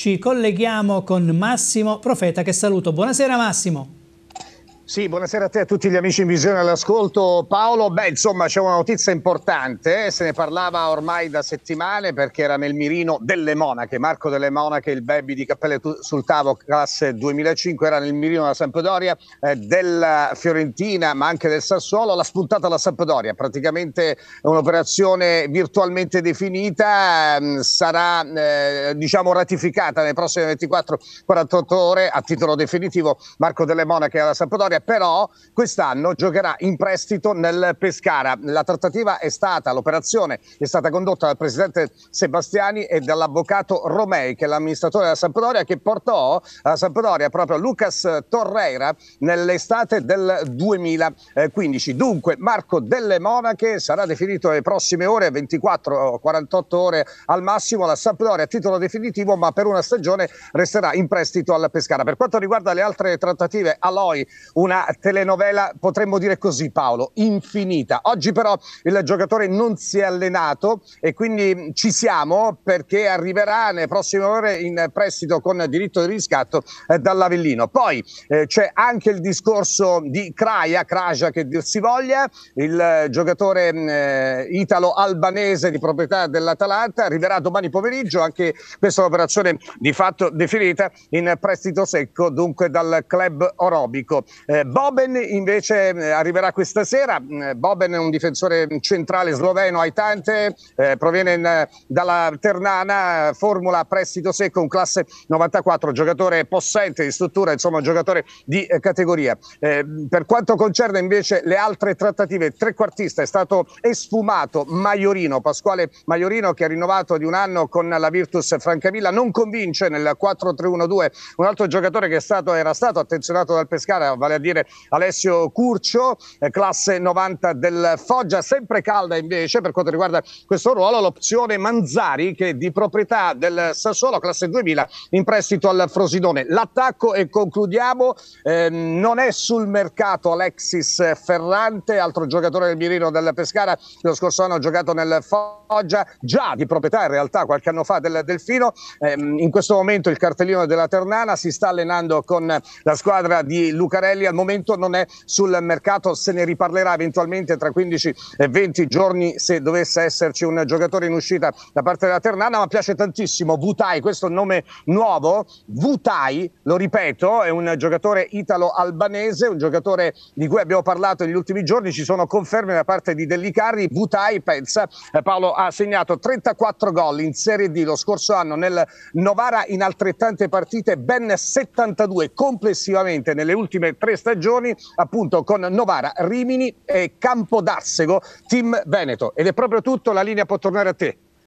Ci colleghiamo con Massimo Profeta che saluto. Buonasera Massimo. Sì, buonasera a te e a tutti gli amici in visione all'ascolto. Paolo, beh, insomma, c'è una notizia importante, eh? se ne parlava ormai da settimane perché era nel mirino delle monache, Marco delle monache, il baby di Cappelle sul tavolo classe 2005, era nel mirino della Sampdoria, eh, della Fiorentina, ma anche del Sassuolo, l'ha spuntata la Sampdoria, praticamente un'operazione virtualmente definita, ehm, eh, sarà diciamo ratificata nelle prossime 24-48 ore a titolo definitivo Marco delle monache alla Sampdoria però quest'anno giocherà in prestito nel Pescara. La trattativa è stata, l'operazione è stata condotta dal presidente Sebastiani e dall'avvocato Romei, che è l'amministratore della Sampdoria, che portò a Sampdoria proprio Lucas Torreira nell'estate del 2015. Dunque, Marco Delle Monache sarà definito nelle prossime ore, 24-48 ore al massimo, la Sampdoria a titolo definitivo, ma per una stagione resterà in prestito al Pescara. Per quanto riguarda le altre trattative, Aloy, un una telenovela, potremmo dire così Paolo, infinita. Oggi però il giocatore non si è allenato e quindi ci siamo perché arriverà nelle prossime ore in prestito con diritto di riscatto eh, dall'Avellino. Poi eh, c'è anche il discorso di Craia, Craja che dir si voglia, il giocatore mm, eh, italo-albanese di proprietà dell'Atalanta, arriverà domani pomeriggio, anche questa è un'operazione di fatto definita in prestito secco, dunque dal club orobico. Eh, Boben invece eh, arriverà questa sera. Mm, Boben è un difensore centrale sloveno aitante, eh, proviene in, eh, dalla Ternana, formula prestito secco, un classe 94, giocatore possente di struttura, insomma un giocatore di eh, categoria. Eh, per quanto concerne invece le altre trattative, trequartista è stato esfumato Maiorino, Pasquale Maiorino che ha rinnovato di un anno con la Virtus Francavilla, non convince nel 4-3-1-2 un altro giocatore che stato, era stato attenzionato dal Pescara, Valerio dire Alessio Curcio, eh, classe 90 del Foggia, sempre calda invece per quanto riguarda questo ruolo l'opzione Manzari che è di proprietà del Sassuolo classe 2000 in prestito al Frosinone. L'attacco e concludiamo, eh, non è sul mercato Alexis Ferrante, altro giocatore del mirino del Pescara, lo scorso anno ha giocato nel Foggia, già di proprietà in realtà qualche anno fa del Delfino, eh, in questo momento il cartellino della Ternana si sta allenando con la squadra di Lucarelli al momento non è sul mercato, se ne riparlerà eventualmente tra 15 e 20 giorni se dovesse esserci un giocatore in uscita da parte della Ternana, ma piace tantissimo Vutai, questo è un nome nuovo, Vutai, lo ripeto, è un giocatore italo-albanese, un giocatore di cui abbiamo parlato negli ultimi giorni, ci sono conferme da parte di Dellicarri, Vutai pensa, eh, Paolo ha segnato 34 gol in Serie D lo scorso anno nel Novara in altrettante partite, ben 72 complessivamente nelle ultime tre stagioni appunto con Novara, Rimini e Campodassego, team Veneto. Ed è proprio tutto, la linea può tornare a te.